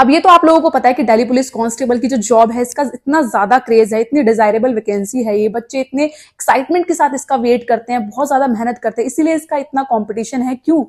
अब ये तो आप लोगों को पता है कि दिल्ली पुलिस कांस्टेबल की जो जॉब है इसका इतना ज्यादा क्रेज है इतनी डिजायरेबल वैकेंसी है ये बच्चे इतने एक्साइटमेंट के साथ इसका वेट करते हैं बहुत ज्यादा मेहनत करते हैं इसीलिए इसका इतना कॉम्पिटिशन है क्यों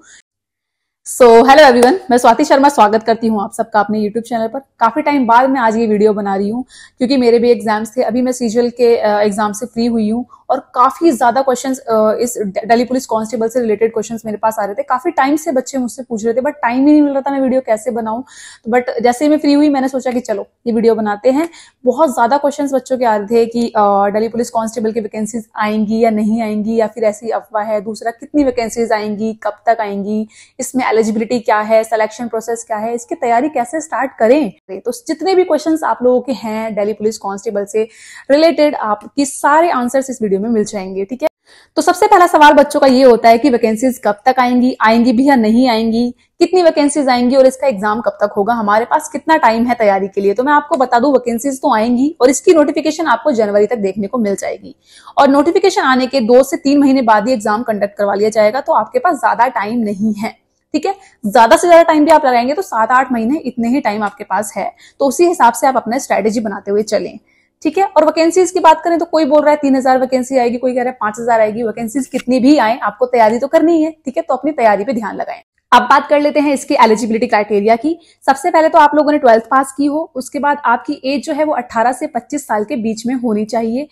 सो हेलो एवरीवन मैं स्वाति शर्मा स्वागत करती हूँ आप सबका अपने यूट्यूब चैनल पर काफी टाइम बाद मैं आज ये वीडियो बना रही हूँ क्योंकि मेरे भी एग्जाम्स थे अभी मैं सीजल के एग्जाम से फ्री हुई हूँ और काफी ज्यादा क्वेश्चंस इस दिल्ली पुलिस कांस्टेबल से रिलेटेड क्वेश्चंस मेरे पास आ रहे थे काफी टाइम से बच्चे मुझसे पूछ रहे थे बट टाइम ही नहीं मिल रहा था मैं वीडियो कैसे बनाऊं तो बट जैसे ही मैं फ्री हुई मैंने सोचा कि चलो ये वीडियो बनाते हैं बहुत ज्यादा क्वेश्चन बच्चों के आ रहे थे कि डेली पुलिस कांस्टेबल की वैकेंसीज आएंगी या नहीं आएंगी या फिर ऐसी अफवाह है दूसरा कितनी वैकेंसीज आएंगी कब तक आएंगी इसमें एलिजिबिलिटी क्या है सिलेक्शन प्रोसेस क्या है इसकी तैयारी कैसे स्टार्ट करें तो जितने भी क्वेश्चन आप लोगों के हैं डेली पुलिस कांस्टेबल से रिलेटेड आपकी सारे आंसर्स इस वीडियो में मिल जाएंगे ठीक है तो सबसे पहला सवाल बच्चों का ये होता है कि वैकेंसीज कब तक आएंगी आएंगी भी या नहीं आएंगी कितनी वैकेंसीज आएंगी और इसका एग्जाम कब तक होगा हमारे पास कितना टाइम है तैयारी के लिए तो मैं आपको बता दूं वैकेंसीज तो आएंगी और इसकी नोटिफिकेशन आपको जनवरी तक देखने को मिल जाएगी और नोटिफिकेशन आने के दो से तीन महीने बाद ही एग्जाम कंडक्ट करवा लिया जाएगा तो आपके पास ज्यादा टाइम नहीं है ठीक है ज्यादा से ज्यादा टाइम भी आप लगाएंगे तो सात आठ महीने इतने ही टाइम आपके पास है तो उसी हिसाब से आप अपना स्ट्रेटेजी बनाते हुए चलें ठीक है और वैकेंसीज की बात करें तो कोई बोल रहा है तीन हजार वैकेंसी आएगी कोई कह रहा है पांच हजार आएगी वैकेंसीज कितनी भी आए आपको तैयारी तो करनी है ठीक है तो अपनी तैयारी पे ध्यान लगाएं अब बात कर लेते हैं इसकी एलिजिबिलिटी क्राइटेरिया की सबसे पहले तो आप लोगों ने ट्वेल्थ पास की हो उसके बाद आपकी एज जो है वो 18 से 25 साल के बीच में होनी चाहिए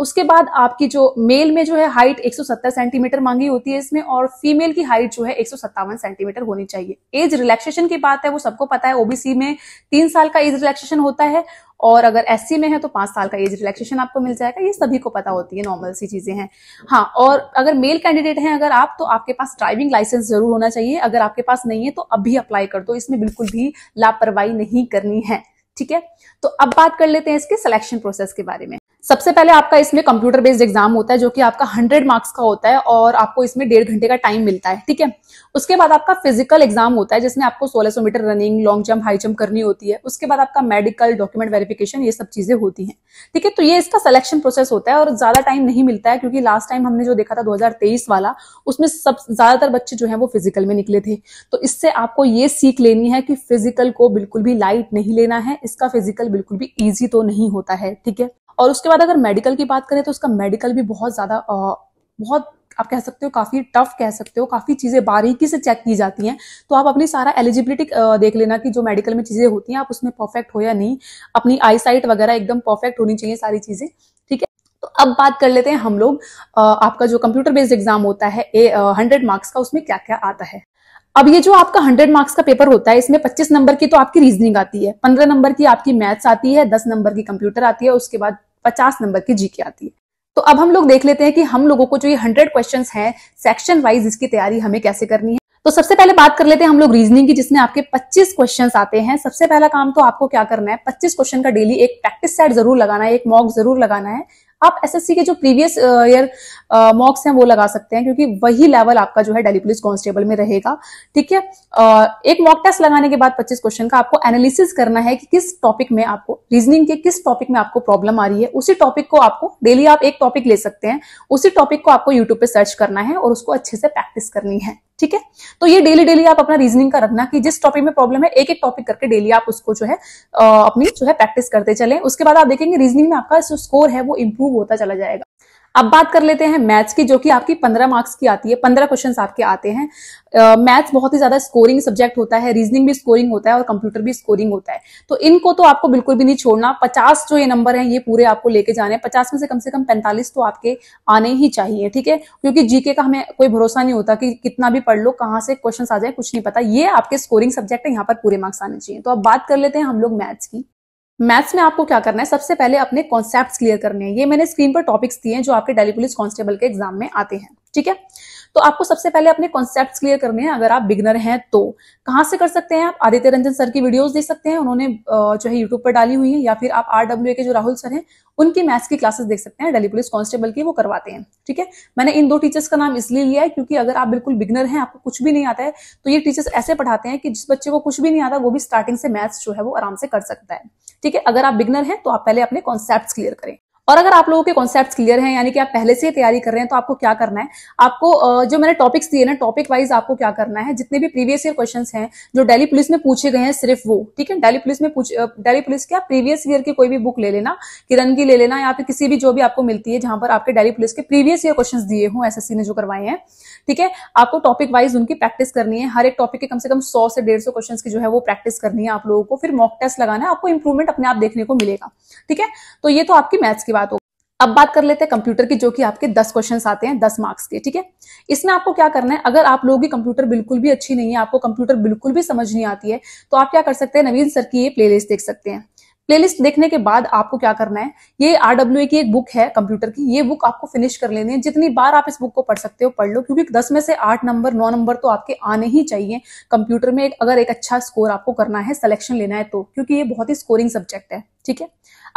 उसके बाद आपकी जो मेल में जो है हाइट 170 सेंटीमीटर मांगी होती है इसमें और फीमेल की हाइट जो है एक सेंटीमीटर होनी चाहिए एज रिलैक्सेशन की बात है वो सबको पता है ओबीसी में तीन साल का एज रिलैक्सेशन होता है और अगर एस में है तो पांच साल का एज रिलैक्सेशन आपको मिल जाएगा ये सभी को पता होती है नॉर्मल सी चीज़ें हैं हाँ और अगर मेल कैंडिडेट हैं अगर आप तो आपके पास ड्राइविंग लाइसेंस जरूर होना चाहिए अगर आपके पास नहीं है तो अभी अप्लाई कर दो इसमें बिल्कुल भी लापरवाही नहीं करनी है ठीक है तो अब बात कर लेते हैं इसके सिलेक्शन प्रोसेस के बारे में सबसे पहले आपका इसमें कंप्यूटर बेस्ड एग्जाम होता है जो कि आपका 100 मार्क्स का होता है और आपको इसमें डेढ़ घंटे का टाइम मिलता है ठीक है उसके बाद आपका फिजिकल एग्जाम होता है जिसमें आपको 1600 metre running long jump high jump करनी होती है उसके बाद आपका मेडिकल डॉक्यूमेंट वेरिफिकेशन ये सब चीजें होती है ठीक है तो ये इसका सिलेक्शन प्रोसेस होता है और ज्यादा टाइम नहीं मिलता है क्योंकि लास्ट टाइम हमने जो देखा था दो वाला उसमें सब ज्यादातर बच्चे जो है वो फिजिकल में निकले थे तो इससे आपको ये सीख लेनी है कि फिजिकल को बिल्कुल भी लाइट नहीं लेना है इसका फिजिकल बिल्कुल भी ईजी तो नहीं होता है ठीक है और उसके बाद अगर मेडिकल की बात करें तो उसका मेडिकल भी बहुत ज़्यादा बहुत आप कह सकते हो काफी टफ कह सकते हो काफी चीजें बारीकी से चेक की जाती हैं तो आप अपनी सारा एलिजिबिलिटी देख लेना कि जो मेडिकल में चीजें होती हैं आप उसमें परफेक्ट हो या नहीं अपनी आई साइट वगैरह एकदम परफेक्ट होनी चाहिए सारी चीजें ठीक है तो अब बात कर लेते हैं हम लोग आपका जो कंप्यूटर बेस्ड एग्जाम होता है ए हंड्रेड मार्क्स का उसमें क्या क्या आता है अब ये जो आपका 100 मार्क्स का पेपर होता है इसमें 25 नंबर की तो आपकी रीजनिंग आती है 15 नंबर की आपकी मैथ्स आती है 10 नंबर की कंप्यूटर आती है उसके बाद 50 नंबर की जीके आती है तो अब हम लोग देख लेते हैं कि हम लोगों को जो ये 100 क्वेश्चंस हैं सेक्शन वाइज इसकी तैयारी हमें कैसे करनी है तो सबसे पहले बात कर लेते हैं हम लोग रीजनिंग की जिसमें आपके 25 क्वेश्चन आते हैं सबसे पहला काम तो आपको क्या करना है 25 क्वेश्चन का डेली एक प्रैक्टिस सेट जरूर लगाना है एक मॉक जरूर लगाना है आप एसएससी के जो प्रीवियस ईयर मॉक्स हैं वो लगा सकते हैं क्योंकि वही लेवल आपका जो है डेली पुलिस कांस्टेबल में रहेगा ठीक है uh, एक मॉक टेस्ट लगाने के बाद 25 क्वेश्चन का आपको एनालिसिस करना है कि किस टॉपिक में आपको रीजनिंग के किस टॉपिक में आपको प्रॉब्लम आ रही है उसी टॉपिक को आपको डेली आप एक टॉपिक ले सकते हैं उसी टॉपिक को आपको यूट्यूब पे सर्च करना है और उसको अच्छे से प्रैक्टिस करनी है ठीक है तो ये डेली डेली आप अपना रीजनिंग का रखना कि जिस टॉपिक में प्रॉब्लम है एक एक टॉपिक करके डेली आप उसको जो है अपनी जो है प्रैक्टिस करते चले उसके बाद आप देखेंगे रीजनिंग में आपका जो स्कोर है वो इंप्रूव होता चला जाएगा अब बात कर लेते हैं मैथ्स की जो कि आपकी पंद्रह मार्क्स की आती है पंद्रह क्वेश्चन आपके आते हैं मैथ्स uh, बहुत ही ज्यादा स्कोरिंग सब्जेक्ट होता है रीजनिंग भी स्कोरिंग होता है और कंप्यूटर भी स्कोरिंग होता है तो इनको तो आपको बिल्कुल भी नहीं छोड़ना पचास जो ये नंबर है ये पूरे आपको लेके जाने पचास में से कम से कम पैंतालीस तो आपके आने ही चाहिए ठीक है क्योंकि जीके का हमें कोई भरोसा नहीं होता कि कितना भी पढ़ लो कहाँ से क्वेश्चन आ जाए कुछ नहीं पता ये आपके स्कोरिंग सब्जेक्ट है यहाँ पर पूरे मार्क्स आने चाहिए तो अब बात कर लेते हैं हम लोग मैथ्स की मैथ्स में आपको क्या करना है सबसे पहले अपने कॉन्सेप्ट क्लियर करने हैं ये मैंने स्क्रीन पर टॉपिक्स दिए हैं जो आपके डेली पुलिस कांस्टेबल के एग्जाम में आते हैं ठीक है तो आपको सबसे पहले अपने कॉन्सेप्ट क्लियर करने हैं अगर आप बिगनर हैं तो कहां से कर सकते हैं आप आदित्य रंजन सर की वीडियोज देख सकते हैं उन्होंने जो है यूट्यूब पर डाली हुई है या फिर आप आर के जो राहुल सर हैं उनकी मैथ्स की क्लासेस देख सकते हैं डेली पुलिस कांस्टेबल की वो करवाते हैं ठीक है मैंने इन दो टीचर्स का नाम इसलिए लिया है क्योंकि अगर आप बिल्कुल बिगनर हैं आपको कुछ भी नहीं आता है तो ये टीचर्स ऐसे पढ़ाते हैं कि जिस बच्चे को कुछ भी नहीं आता वो भी स्टार्टिंग से मैथ्स जो है वो आराम से कर सकता है ठीक है अगर आप बिगनर हैं तो आप पहले अपने कॉन्सेप्ट क्लियर करें और अगर आप लोगों के कॉन्सेप्ट क्लियर हैं यानी कि आप पहले से ही तैयारी कर रहे हैं तो आपको क्या करना है आपको जो मैंने टॉपिक्स दिए ना टॉपिक वाइज आपको क्या करना है जितने भी प्रीवियस ईयर क्वेश्चन हैं जो डेली पुलिस में पूछे गए हैं सिर्फ वो ठीक है डेली पुलिस में पूछ डेली पुलिस क्या प्रीवियस ईयर की कोई भी बुक ले लेना किरण की ले लेना या फिर किसी भी जो भी आपको मिलती है जहां पर आपके डेली पुलिस के प्रीवियस ईयर क्वेश्चन दिए हूँ एस ने जो करवाए हैं ठीक है आपको टॉपिक वाइज उनकी प्रैक्टिस करनी है हर एक टॉपिक के कम से कम सौ से डेढ़ सौ क्वेश्चन की जो है वो प्रैक्टिस करनी है आप लोगों को फिर मॉक टेस्ट लगाना है आपको इंप्रूवमेंट अपने आप देखने को मिलेगा ठीक है तो ये तो आपकी मैथ्स की बात अब बात कर लेते हैं कंप्यूटर की जो कि आपके दस क्वेश्चन आते हैं दस मार्क्स के ठीक है इसमें आपको क्या करना है अगर आप लोगों की कंप्यूटर बिल्कुल भी अच्छी नहीं है आपको कंप्यूटर बिल्कुल भी समझ नहीं आती है तो आप क्या कर सकते हैं नवीन सर की ये प्लेलिस्ट देख सकते हैं प्लेलिस्ट देखने के बाद आपको क्या करना है ये आरडब्ल्यू की एक बुक है कंप्यूटर की ये बुक आपको फिनिश कर लेनी है जितनी बार आप इस बुक को पढ़ सकते हो पढ़ लो क्योंकि दस में से आठ नंबर नौ नंबर तो आपके आने ही चाहिए कंप्यूटर में एक, अगर एक अच्छा स्कोर आपको करना है सिलेक्शन लेना है तो क्योंकि ये बहुत ही स्कोरिंग सब्जेक्ट है ठीक है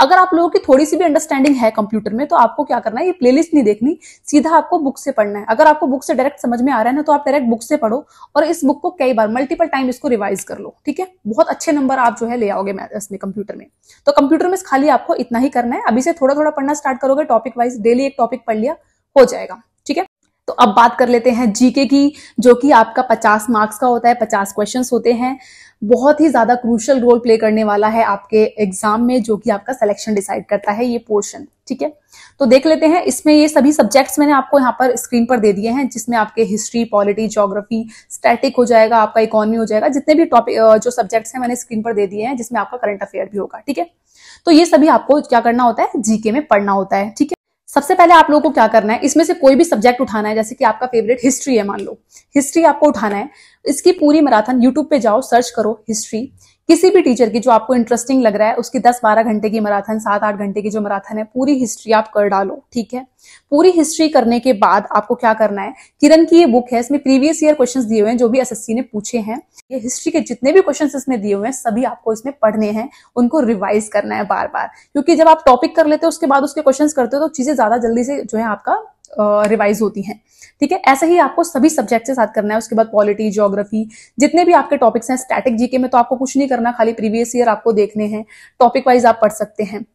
अगर आप लोगों की थोड़ी सी भी अंडरस्टैंडिंग है कंप्यूटर में तो आपको क्या करना है ये प्लेलिस्ट नहीं देखनी सीधा आपको बुक से पढ़ना है अगर आपको बुक से डायरेक्ट समझ में आ रहा है ना तो आप डायरेक्ट बुक से पढ़ो और इस बुक को कई बार मल्टीपल टाइम इसको रिवाइज कर लो ठीक है बहुत अच्छे नंबर आप जो है ले आओगे इसमें कंप्यूटर में तो कंप्यूटर में खाली आपको इतना ही करना है अभी से थोड़ा थोड़ा पढ़ना स्टार्ट करोगे टॉपिक वाइज डेली एक टॉपिक पढ़ लिया हो जाएगा तो अब बात कर लेते हैं जीके की जो कि आपका 50 मार्क्स का होता है 50 क्वेश्चंस होते हैं बहुत ही ज्यादा क्रूशल रोल प्ले करने वाला है आपके एग्जाम में जो कि आपका सिलेक्शन डिसाइड करता है ये पोर्शन ठीक है तो देख लेते हैं इसमें ये सभी सब्जेक्ट्स मैंने आपको यहाँ पर स्क्रीन पर दे दिए हैं जिसमें आपके हिस्ट्री पॉलिटी ज्योग्राफी स्टैटिक हो जाएगा आपका इकोनॉमी हो जाएगा जितने भी टॉपिक जो सब्जेक्ट्स हैं मैंने स्क्रीन पर दे दिए हैं जिसमें आपका करंट अफेयर भी होगा ठीक है तो ये सभी आपको क्या करना होता है जीके में पढ़ना होता है ठीक है सबसे पहले आप लोगों को क्या करना है इसमें से कोई भी सब्जेक्ट उठाना है जैसे कि आपका फेवरेट हिस्ट्री है मान लो हिस्ट्री आपको उठाना है इसकी पूरी मैराथन यूट्यूब पे जाओ सर्च करो हिस्ट्री किसी भी टीचर की जो आपको इंटरेस्टिंग लग रहा है उसकी 10-12 घंटे की मैराथन 7-8 घंटे की जो मैराथन है पूरी हिस्ट्री आप कर डालो ठीक है पूरी हिस्ट्री करने के बाद आपको क्या करना है किरण की ये बुक है इसमें प्रीवियस ईयर क्वेश्चंस दिए हुए हैं जो भी एसएससी ने पूछे हैं ये हिस्ट्री के जितने भी क्वेश्चन इसमें दिए हुए हैं सभी आपको इसमें पढ़ने हैं उनको रिवाइज करना है बार बार क्योंकि जब आप टॉपिक कर लेते हो उसके बाद उसके क्वेश्चन करते हो तो चीजें ज्यादा जल्दी से जो है आपका रिवाइज होती हैं ठीक है ऐसे ही आपको सभी सब्जेक्ट के साथ करना है उसके बाद पॉलिटी ज्योग्राफी जितने भी आपके टॉपिक्स हैं स्टैटिक जीके में तो आपको कुछ नहीं करना खाली प्रीवियस ईयर आपको देखने हैं टॉपिक वाइज आप पढ़ सकते हैं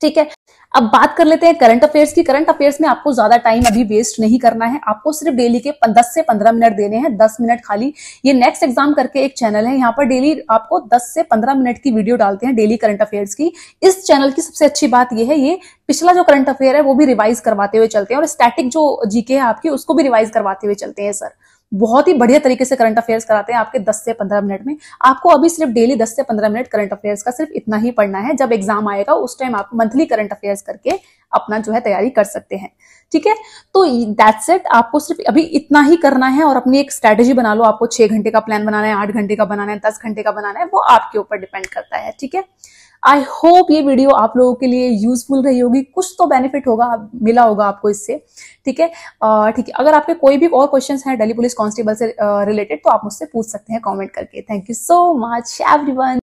ठीक है अब बात कर लेते हैं करंट अफेयर्स की करंट अफेयर्स में आपको ज्यादा टाइम अभी वेस्ट नहीं करना है आपको सिर्फ डेली के दस से पंद्रह मिनट देने हैं दस मिनट खाली ये नेक्स्ट एग्जाम करके एक चैनल है यहाँ पर डेली आपको दस से पंद्रह मिनट की वीडियो डालते हैं डेली करंट अफेयर्स की इस चैनल की सबसे अच्छी बात यह है ये पिछला जो करंट अफेयर है वो भी रिवाइज करवाते हुए चलते हैं और स्टैटिक जो जीके है आपकी उसको भी रिवाइज करवाते हुए चलते हैं सर बहुत ही बढ़िया तरीके से करंट अफेयर्स कराते हैं आपके 10 से 15 मिनट में आपको अभी सिर्फ डेली 10 से 15 मिनट करंट अफेयर्स का सिर्फ इतना ही पढ़ना है जब एग्जाम आएगा उस टाइम आप मंथली करंट अफेयर्स करके अपना जो है तैयारी कर सकते हैं ठीक है तो दैट्स इट आपको सिर्फ अभी इतना ही करना है और अपनी एक स्ट्रेटेजी बना लो आपको छह घंटे का प्लान बनाना है आठ घंटे का बनाना है दस घंटे का बनाना है वो आपके ऊपर डिपेंड करता है ठीक है आई होप ये वीडियो आप लोगों के लिए यूजफुल रही होगी कुछ तो बेनिफिट होगा मिला होगा आपको इससे ठीक है ठीक है अगर आपके कोई भी और क्वेश्चन हैं दिल्ली पुलिस कांस्टेबल से रिलेटेड तो आप मुझसे पूछ सकते हैं कॉमेंट करके thank you so much everyone